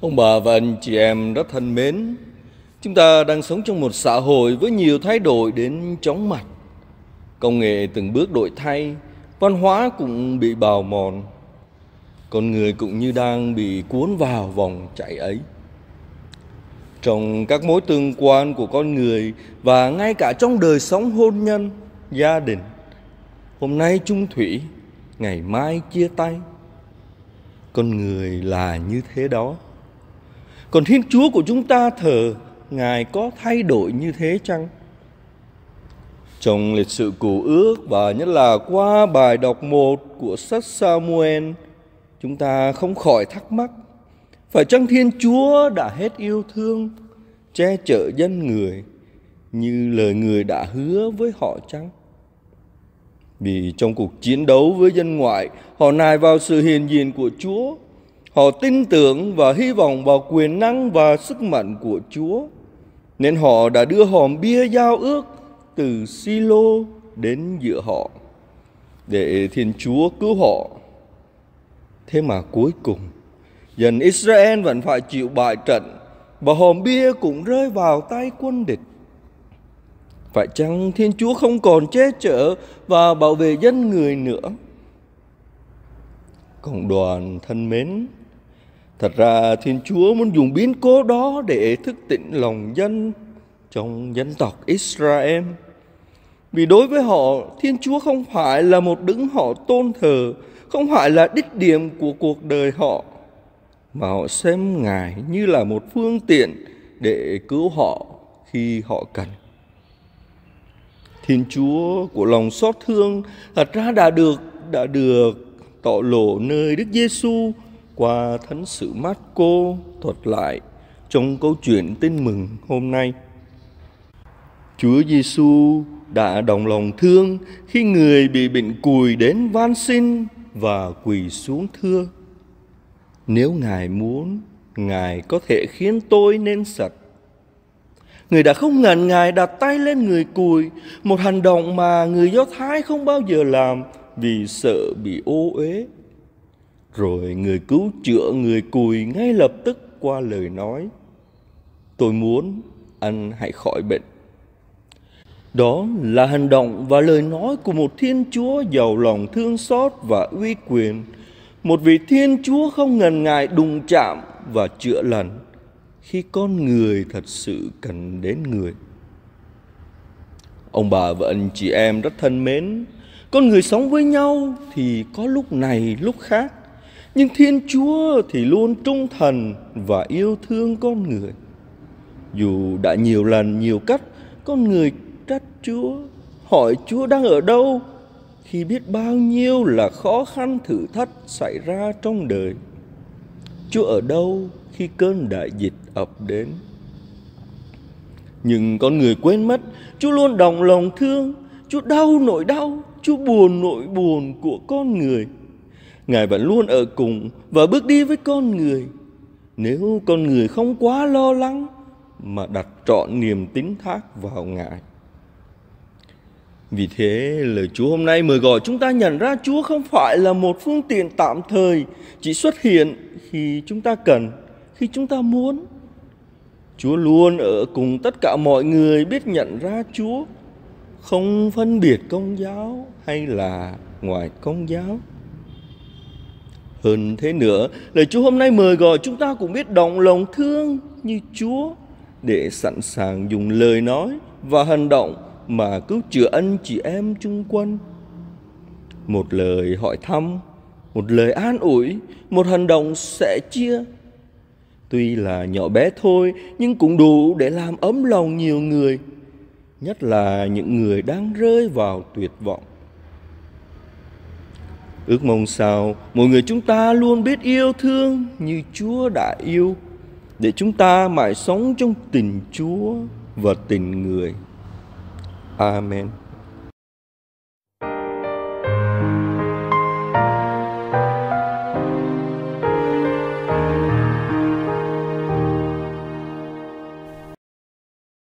Ông bà và anh chị em rất thân mến, chúng ta đang sống trong một xã hội với nhiều thay đổi đến chóng mặt. Công nghệ từng bước đổi thay, văn hóa cũng bị bào mòn. Con người cũng như đang bị cuốn vào vòng chạy ấy. Trong các mối tương quan của con người và ngay cả trong đời sống hôn nhân, gia đình, hôm nay chung thủy, ngày mai chia tay. Con người là như thế đó còn Thiên Chúa của chúng ta thờ Ngài có thay đổi như thế chăng? Trong lịch sử cổ ước và nhất là qua bài đọc 1 của sách Samuel, chúng ta không khỏi thắc mắc phải chăng Thiên Chúa đã hết yêu thương, che chở dân người như lời người đã hứa với họ chăng? Vì trong cuộc chiến đấu với dân ngoại, họ nài vào sự hiền diện của Chúa Họ tin tưởng và hy vọng vào quyền năng và sức mạnh của Chúa, nên họ đã đưa hòm bia giao ước từ Silo đến giữa họ để Thiên Chúa cứu họ. Thế mà cuối cùng, dân Israel vẫn phải chịu bại trận và hòm bia cũng rơi vào tay quân địch. Phải chăng Thiên Chúa không còn che chở và bảo vệ dân người nữa? Cộng đoàn thân mến, Thật ra Thiên Chúa muốn dùng biến cố đó để thức tỉnh lòng dân trong dân tộc Israel. Vì đối với họ, Thiên Chúa không phải là một đứng họ tôn thờ, không phải là đích điểm của cuộc đời họ, mà họ xem Ngài như là một phương tiện để cứu họ khi họ cần. Thiên Chúa của lòng xót thương thật ra đã được đã được tỏ lộ nơi Đức Giêsu qua thánh sự Marco thuật lại trong câu chuyện tin mừng hôm nay. Chúa Giêsu đã đồng lòng thương khi người bị bệnh cùi đến van xin và quỳ xuống thưa. Nếu Ngài muốn, Ngài có thể khiến tôi nên sạch. Người đã không ngần ngại đặt tay lên người cùi, một hành động mà người Do Thái không bao giờ làm vì sợ bị ô uế rồi người cứu chữa người cùi ngay lập tức qua lời nói tôi muốn anh hãy khỏi bệnh đó là hành động và lời nói của một thiên chúa giàu lòng thương xót và uy quyền một vị thiên chúa không ngần ngại đụng chạm và chữa lành khi con người thật sự cần đến người ông bà và anh chị em rất thân mến con người sống với nhau thì có lúc này lúc khác nhưng Thiên Chúa thì luôn trung thành và yêu thương con người. Dù đã nhiều lần nhiều cách con người trách Chúa, hỏi Chúa đang ở đâu khi biết bao nhiêu là khó khăn thử thách xảy ra trong đời. Chúa ở đâu khi cơn đại dịch ập đến? Nhưng con người quên mất, Chúa luôn đồng lòng thương, Chúa đau nỗi đau, Chúa buồn nỗi buồn của con người – Ngài vẫn luôn ở cùng và bước đi với con người. Nếu con người không quá lo lắng mà đặt trọn niềm tín thác vào Ngài. Vì thế, lời Chúa hôm nay mời gọi chúng ta nhận ra Chúa không phải là một phương tiện tạm thời chỉ xuất hiện khi chúng ta cần, khi chúng ta muốn. Chúa luôn ở cùng tất cả mọi người biết nhận ra Chúa, không phân biệt công giáo hay là ngoài công giáo. Hơn thế nữa, lời Chúa hôm nay mời gọi chúng ta cũng biết động lòng thương như Chúa để sẵn sàng dùng lời nói và hành động mà cứu chữa anh chị em chung quanh. Một lời hỏi thăm, một lời an ủi, một hành động sẽ chia. Tuy là nhỏ bé thôi nhưng cũng đủ để làm ấm lòng nhiều người, nhất là những người đang rơi vào tuyệt vọng. Ước mong sao mọi người chúng ta luôn biết yêu thương như Chúa đã yêu để chúng ta mãi sống trong tình Chúa và tình người. Amen.